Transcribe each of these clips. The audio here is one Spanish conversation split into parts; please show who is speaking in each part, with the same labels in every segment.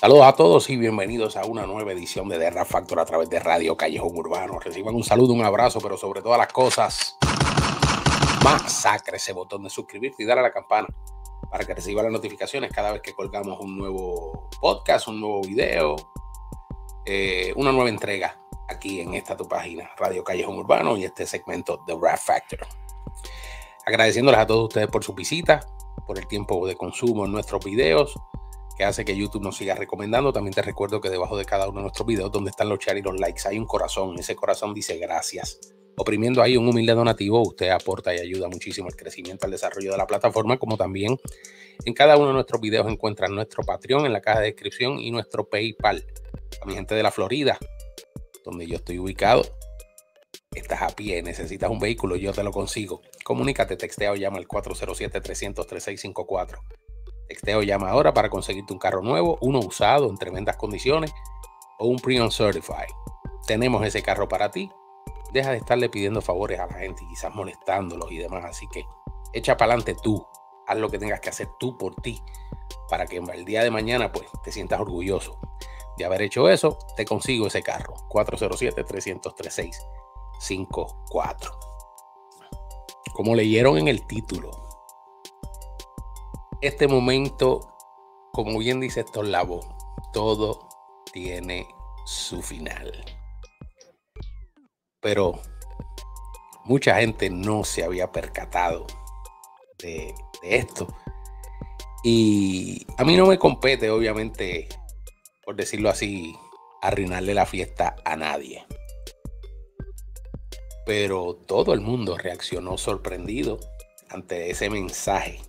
Speaker 1: Saludos a todos y bienvenidos a una nueva edición de The Rap Factor a través de Radio Callejón Urbano. Reciban un saludo, un abrazo, pero sobre todas las cosas, masacre ese botón de suscribirte y dar a la campana para que reciba las notificaciones cada vez que colgamos un nuevo podcast, un nuevo video, eh, una nueva entrega aquí en esta tu página, Radio Callejón Urbano y este segmento The Rap Factor. Agradeciéndoles a todos ustedes por su visita, por el tiempo de consumo en nuestros videos que hace que YouTube nos siga recomendando. También te recuerdo que debajo de cada uno de nuestros videos, donde están los share y los likes, hay un corazón. Ese corazón dice gracias. Oprimiendo ahí un humilde donativo, usted aporta y ayuda muchísimo al crecimiento, al desarrollo de la plataforma, como también en cada uno de nuestros videos encuentran nuestro Patreon en la caja de descripción y nuestro PayPal. A mi gente de la Florida, donde yo estoy ubicado, estás a pie, necesitas un vehículo, yo te lo consigo. Comunícate, textea o llama al 407-300-3654. Texteo llama ahora para conseguirte un carro nuevo, uno usado en tremendas condiciones o un pre-owned certified. Tenemos ese carro para ti. Deja de estarle pidiendo favores a la gente y quizás molestándolos y demás. Así que echa para adelante tú. Haz lo que tengas que hacer tú por ti para que el día de mañana pues te sientas orgulloso de haber hecho eso. Te consigo ese carro. 407 303 654 Como leyeron en el título, este momento, como bien dice Lavo, todo tiene su final. Pero mucha gente no se había percatado de, de esto. Y a mí no me compete, obviamente, por decirlo así, arruinarle la fiesta a nadie. Pero todo el mundo reaccionó sorprendido ante ese mensaje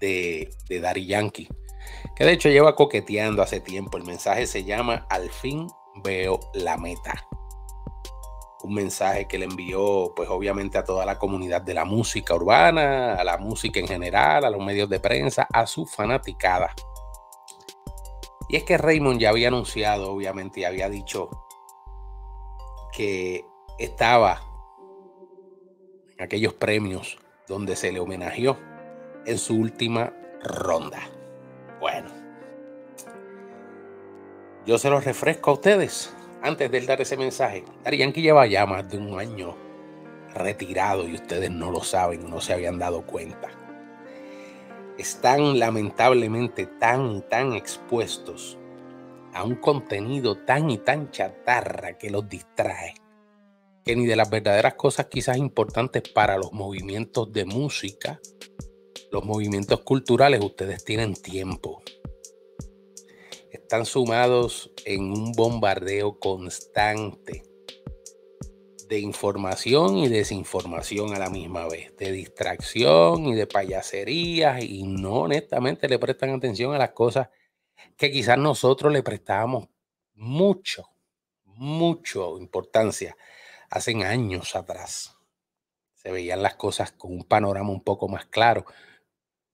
Speaker 1: de, de Yankee, que de hecho lleva coqueteando hace tiempo. El mensaje se llama Al fin veo la meta. Un mensaje que le envió, pues obviamente a toda la comunidad de la música urbana, a la música en general, a los medios de prensa, a su fanaticada. Y es que Raymond ya había anunciado, obviamente, y había dicho que estaba en aquellos premios donde se le homenajeó en su última ronda. Bueno, yo se los refresco a ustedes antes de dar ese mensaje. que lleva ya más de un año retirado y ustedes no lo saben, no se habían dado cuenta. Están lamentablemente tan y tan expuestos a un contenido tan y tan chatarra que los distrae, que ni de las verdaderas cosas quizás importantes para los movimientos de música los movimientos culturales, ustedes tienen tiempo. Están sumados en un bombardeo constante de información y desinformación a la misma vez, de distracción y de payaserías, y no honestamente le prestan atención a las cosas que quizás nosotros le prestábamos mucho, mucho importancia hace años atrás. Se veían las cosas con un panorama un poco más claro.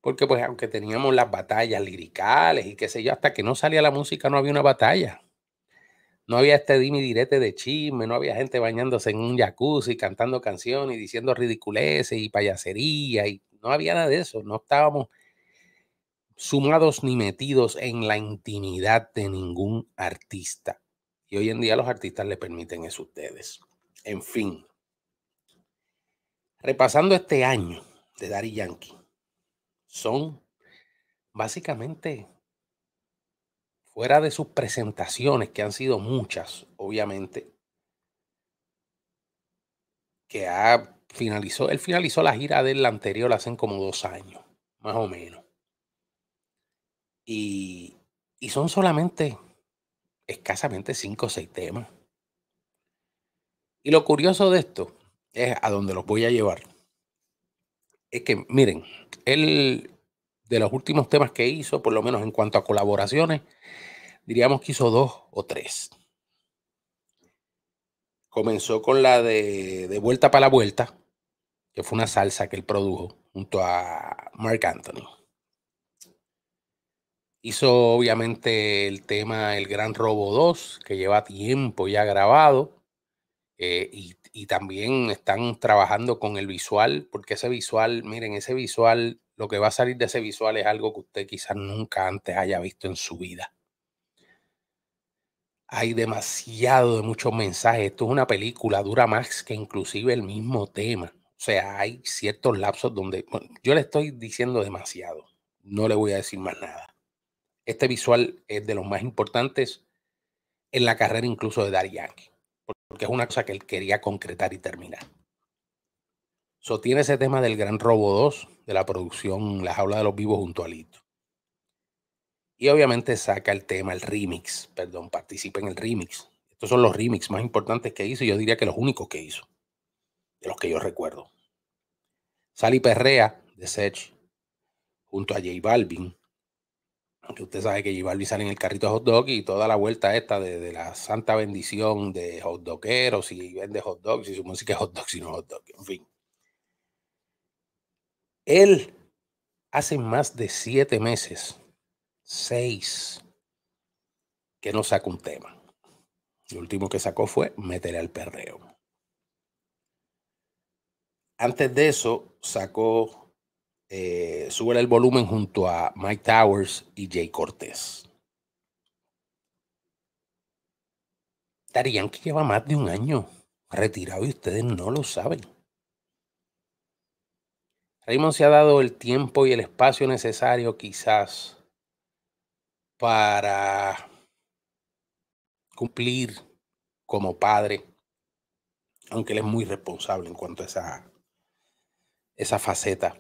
Speaker 1: Porque pues aunque teníamos las batallas liricales y qué sé yo, hasta que no salía la música no había una batalla. No había este dimi direte de chisme, no había gente bañándose en un jacuzzi, cantando canciones y diciendo ridiculeces y payasería. Y no había nada de eso. No estábamos sumados ni metidos en la intimidad de ningún artista. Y hoy en día los artistas le permiten eso a ustedes. En fin. Repasando este año de Daddy Yankee son básicamente fuera de sus presentaciones, que han sido muchas, obviamente, que ha, finalizó, él finalizó la gira de la anterior hace como dos años, más o menos. Y, y son solamente escasamente cinco o seis temas. Y lo curioso de esto es a dónde los voy a llevar es que, miren, él de los últimos temas que hizo, por lo menos en cuanto a colaboraciones, diríamos que hizo dos o tres. Comenzó con la de, de Vuelta para la Vuelta, que fue una salsa que él produjo junto a Mark Anthony. Hizo obviamente el tema El Gran Robo 2, que lleva tiempo ya grabado, eh, y y también están trabajando con el visual, porque ese visual, miren, ese visual, lo que va a salir de ese visual es algo que usted quizás nunca antes haya visto en su vida. Hay demasiado de muchos mensajes. Esto es una película, dura más que inclusive el mismo tema. O sea, hay ciertos lapsos donde yo le estoy diciendo demasiado. No le voy a decir más nada. Este visual es de los más importantes en la carrera incluso de Dari Yankee porque es una cosa que él quería concretar y terminar. So, ese tema del Gran Robo 2, de la producción Las Aulas de los Vivos junto a Lito. Y obviamente saca el tema, el remix, perdón, participa en el remix. Estos son los remix más importantes que hizo yo diría que los únicos que hizo, de los que yo recuerdo. Sally Perrea de Sech junto a J Balvin usted sabe que llevar sale en el carrito de hot dog y toda la vuelta esta de, la santa bendición de hot o si vende hot dogs y su música es hot dogs y no hot dog, en fin. Él hace más de siete meses, seis, que no saca un tema. Lo último que sacó fue meterle al perreo. Antes de eso, sacó eh, Sube el volumen junto a Mike Towers y Jay Cortés. Darían que lleva más de un año retirado y ustedes no lo saben. Raymond se ha dado el tiempo y el espacio necesario quizás para cumplir como padre, aunque él es muy responsable en cuanto a esa, esa faceta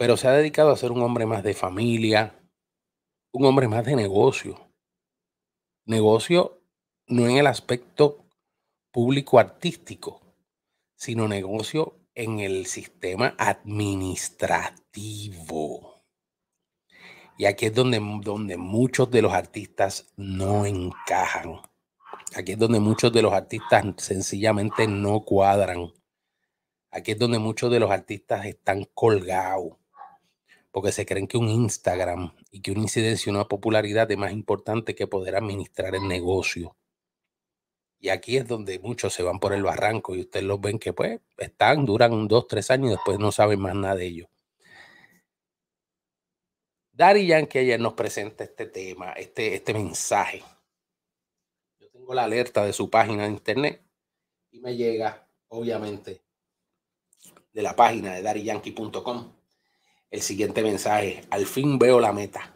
Speaker 1: pero se ha dedicado a ser un hombre más de familia, un hombre más de negocio. Negocio no en el aspecto público-artístico, sino negocio en el sistema administrativo. Y aquí es donde, donde muchos de los artistas no encajan. Aquí es donde muchos de los artistas sencillamente no cuadran. Aquí es donde muchos de los artistas están colgados porque se creen que un Instagram y que una incidencia y una popularidad es más importante que poder administrar el negocio. Y aquí es donde muchos se van por el barranco y ustedes los ven que pues están, duran dos, tres años y después no saben más nada de ellos. Dari Yankee ayer nos presenta este tema, este, este mensaje. Yo tengo la alerta de su página de internet y me llega, obviamente, de la página de dariyankee.com el siguiente mensaje. Al fin veo la meta.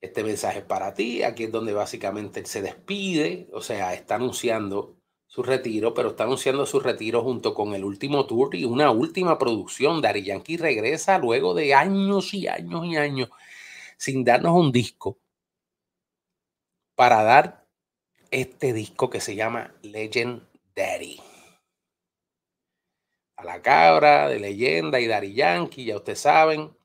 Speaker 1: Este mensaje es para ti. Aquí es donde básicamente se despide. O sea, está anunciando su retiro, pero está anunciando su retiro junto con el último tour y una última producción. Dari Yankee regresa luego de años y años y años sin darnos un disco para dar este disco que se llama Legend Daddy. La Cabra, de Leyenda y Dari Yankee, ya ustedes saben.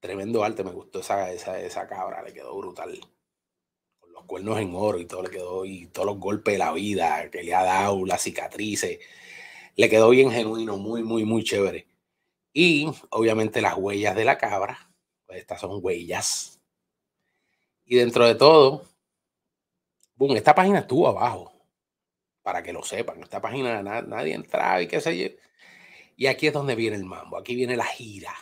Speaker 1: Tremendo arte, me gustó esa, esa, esa cabra, le quedó brutal. Con los cuernos en oro y todo le quedó, y todos los golpes de la vida que le ha dado, las cicatrices. Le quedó bien genuino, muy, muy, muy chévere. Y obviamente las huellas de la cabra, pues, estas son huellas. Y dentro de todo, boom, esta página estuvo abajo para que lo sepan. Esta página nadie entraba y qué sé yo. Y aquí es donde viene el mambo, aquí viene la gira.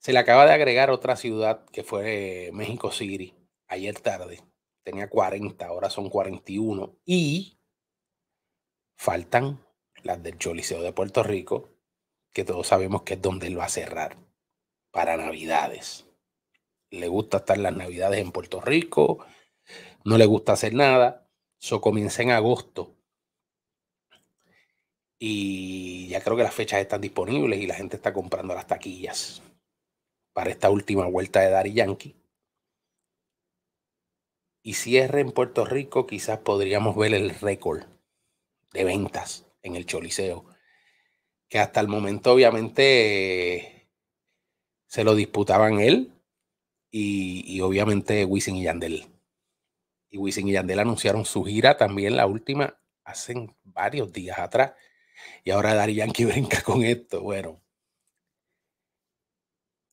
Speaker 1: Se le acaba de agregar otra ciudad que fue eh, México City ayer tarde. Tenía 40, ahora son 41. Y faltan las del Choliseo de Puerto Rico, que todos sabemos que es donde él va a cerrar para Navidades. Le gusta estar las Navidades en Puerto Rico, no le gusta hacer nada. Eso comienza en agosto. Y ya creo que las fechas están disponibles y la gente está comprando las taquillas para esta última vuelta de Dari Yankee. Y cierre en Puerto Rico, quizás podríamos ver el récord de ventas en el Choliseo. Que hasta el momento, obviamente, se lo disputaban él y, obviamente Wisin y Yandel y Wisin y Yandel anunciaron su gira también, la última, hace varios días atrás. Y ahora Dari Yankee brinca con esto. Bueno,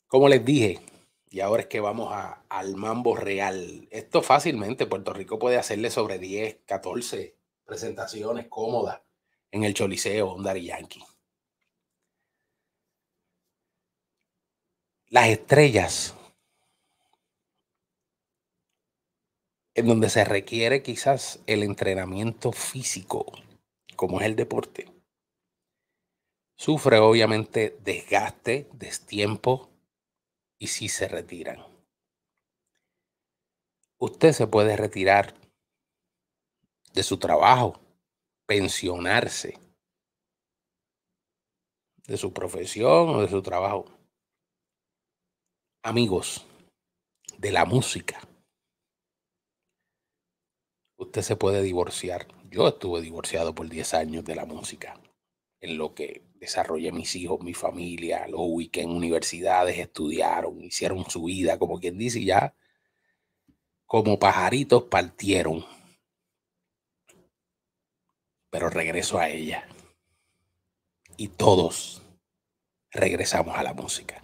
Speaker 1: como les dije, y ahora es que vamos al mambo real. Esto fácilmente, Puerto Rico puede hacerle sobre 10, 14 presentaciones cómodas en el Choliseo, un Dari Yankee. Las estrellas en donde se requiere quizás el entrenamiento físico, como es el deporte, sufre obviamente desgaste, destiempo y si se retiran. Usted se puede retirar de su trabajo, pensionarse de su profesión o de su trabajo. Amigos de la música usted se puede divorciar. Yo estuve divorciado por 10 años de la música, en lo que desarrollé mis hijos, mi familia, los ubiqué en universidades, estudiaron, hicieron su vida, como quien dice, ya como pajaritos partieron. Pero regreso a ella. Y todos regresamos a la música.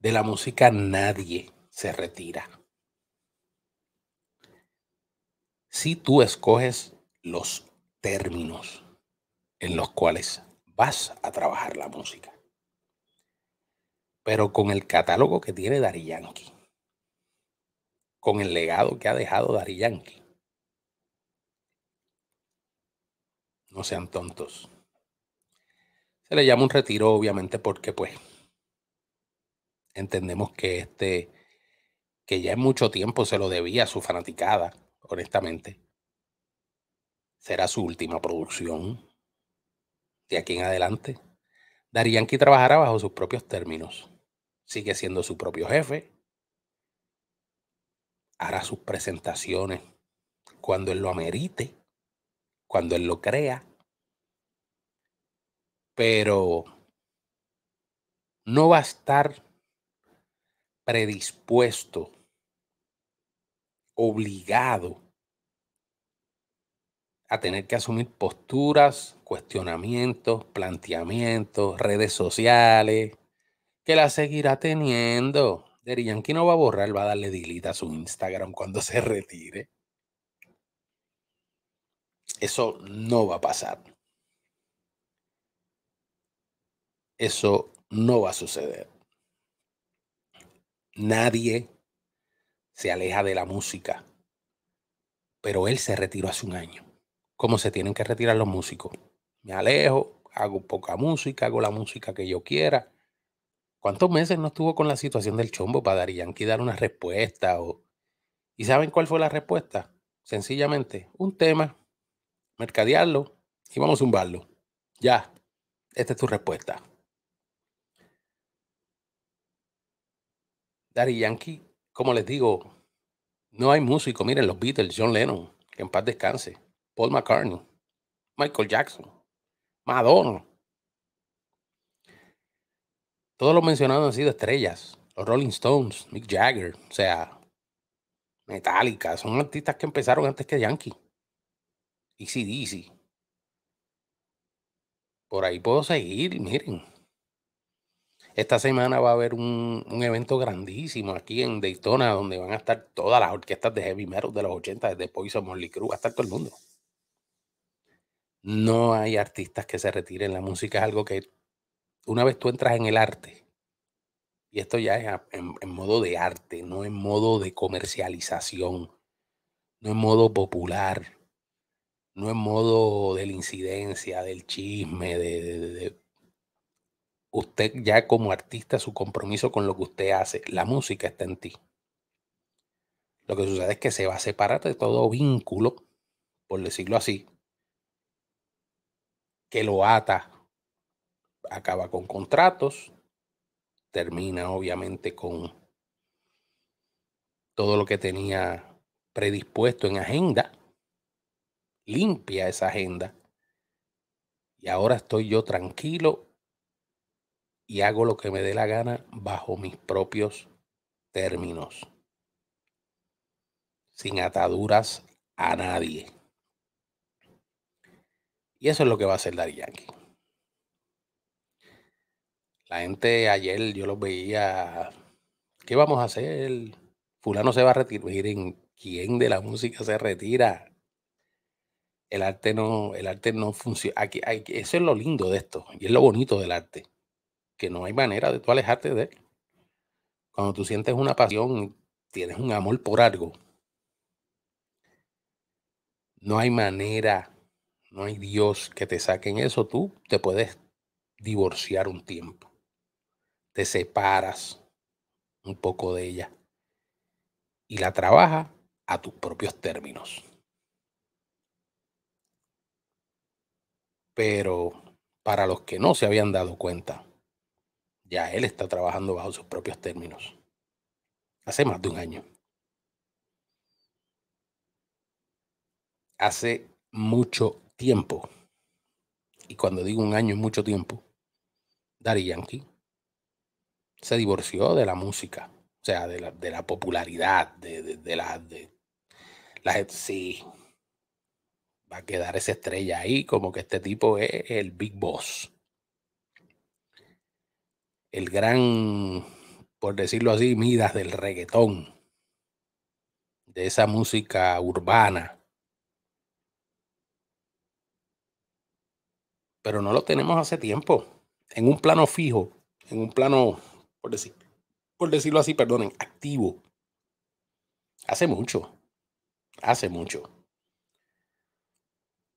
Speaker 1: De la música nadie se retira. si tú escoges los términos en los cuales vas a trabajar la música. Pero con el catálogo que tiene Dari Yankee, con el legado que ha dejado Dari Yankee, no sean tontos. Se le llama un retiro, obviamente, porque pues entendemos que este, que ya en mucho tiempo se lo debía a su fanaticada honestamente. Será su última producción. De aquí en adelante, Darían que trabajará bajo sus propios términos. Sigue siendo su propio jefe. Hará sus presentaciones cuando él lo amerite, cuando él lo crea. Pero no va a estar predispuesto obligado a tener que asumir posturas, cuestionamientos, planteamientos, redes sociales, que la seguirá teniendo. Dirían que no va a borrar, va a darle delete a su Instagram cuando se retire. Eso no va a pasar. Eso no va a suceder. Nadie se aleja de la música. Pero él se retiró hace un año. Como se tienen que retirar los músicos. Me alejo, hago poca música, hago la música que yo quiera. ¿Cuántos meses no estuvo con la situación del chombo para darían Yankee dar una respuesta? O... ¿Y saben cuál fue la respuesta? Sencillamente, un tema, mercadearlo y vamos a zumbarlo. Ya, esta es tu respuesta. Dari Yankee como les digo, no hay músico. Miren, los Beatles, John Lennon, que en paz descanse, Paul McCartney, Michael Jackson, Madonna. Todos los mencionados han sido estrellas. Los Rolling Stones, Mick Jagger, o sea, Metallica. Son artistas que empezaron antes que Yankee. Easy Dizzy. Por ahí puedo seguir, miren. Esta semana va a haber un, evento grandísimo aquí en Daytona, donde van a estar todas las orquestas de heavy metal de los 80, desde Poison Molly Crew, hasta todo el mundo. No hay artistas que se retiren. La música es algo que una vez tú entras en el arte, y esto ya es en, modo de arte, no en modo de comercialización, no en modo popular, no en modo de la incidencia, del chisme, de usted ya como artista, su compromiso con lo que usted hace, la música está en ti. Lo que sucede es que se va a separar de todo vínculo, por decirlo así, que lo ata. Acaba con contratos, termina obviamente con todo lo que tenía predispuesto en agenda, limpia esa agenda. Y ahora estoy yo tranquilo y hago lo que me dé la gana bajo mis propios términos, sin ataduras a nadie. Y eso es lo que va a hacer Dari Yankee. La gente ayer yo lo veía, ¿qué vamos a hacer? Fulano se va a retirar. Miren, ¿quién de la música se retira? El arte no, el arte no funciona. Aquí, aquí, eso es lo lindo de esto y es lo bonito del arte que no hay manera de tú alejarte de él. Cuando tú sientes una pasión, tienes un amor por algo. No hay manera, no hay Dios que te saque en eso. Tú te puedes divorciar un tiempo. Te separas un poco de ella y la trabaja a tus propios términos. Pero para los que no se habían dado cuenta, ya él está trabajando bajo sus propios términos. Hace más de un año. Hace mucho tiempo. Y cuando digo un año es mucho tiempo. Daddy Yankee se divorció de la música. O sea, de la, de la popularidad, de, la... sí, va a quedar esa estrella ahí como que este tipo es el Big Boss el gran, por decirlo así, Midas del reggaetón, de esa música urbana. Pero no lo tenemos hace tiempo, en un plano fijo, en un plano, por, decir, por decirlo así, perdonen, activo. Hace mucho, hace mucho.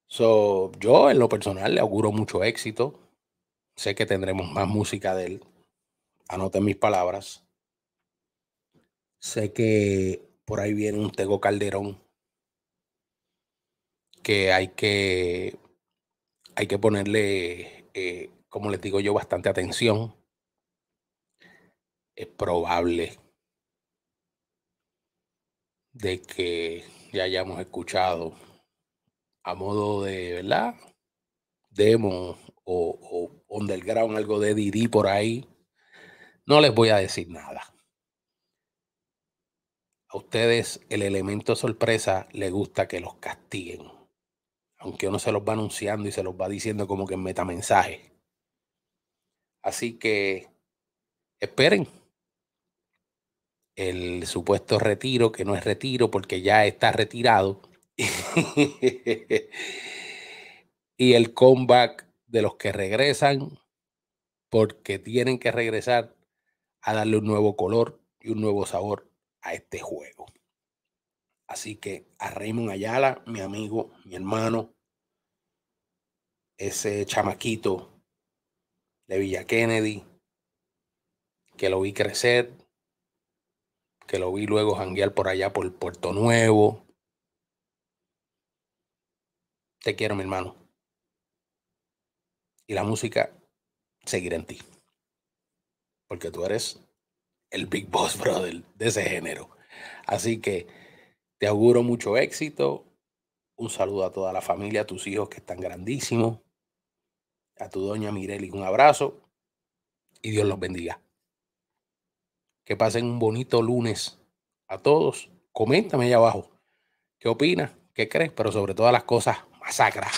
Speaker 1: So, yo en lo personal le auguro mucho éxito. Sé que tendremos más música de él anoten mis palabras. Sé que por ahí viene un Tego Calderón que hay que, hay que ponerle, eh, como les digo yo, bastante atención. Es probable de que ya hayamos escuchado a modo de, ¿verdad? Demo o, o underground, algo de Didi por ahí. No les voy a decir nada. A ustedes el elemento sorpresa les gusta que los castiguen. Aunque uno se los va anunciando y se los va diciendo como que en metamensaje. Así que esperen el supuesto retiro, que no es retiro porque ya está retirado. y el comeback de los que regresan porque tienen que regresar a darle un nuevo color y un nuevo sabor a este juego. Así que a Raymond Ayala, mi amigo, mi hermano, ese chamaquito de Villa Kennedy, que lo vi crecer, que lo vi luego janguear por allá por Puerto Nuevo. Te quiero, mi hermano. Y la música seguirá en ti porque tú eres el Big Boss Brother de ese género. Así que te auguro mucho éxito. Un saludo a toda la familia, a tus hijos que están grandísimos. A tu doña Mireli, un abrazo y Dios los bendiga. Que pasen un bonito lunes a todos. Coméntame allá abajo qué opinas, qué crees, pero sobre todas las cosas, masacra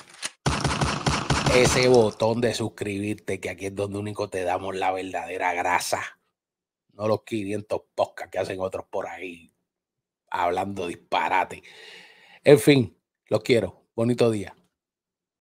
Speaker 1: ese botón de suscribirte, que aquí es donde único te damos la verdadera grasa. No los 500 podcasts que hacen otros por ahí hablando disparate. En fin, los quiero. Bonito día.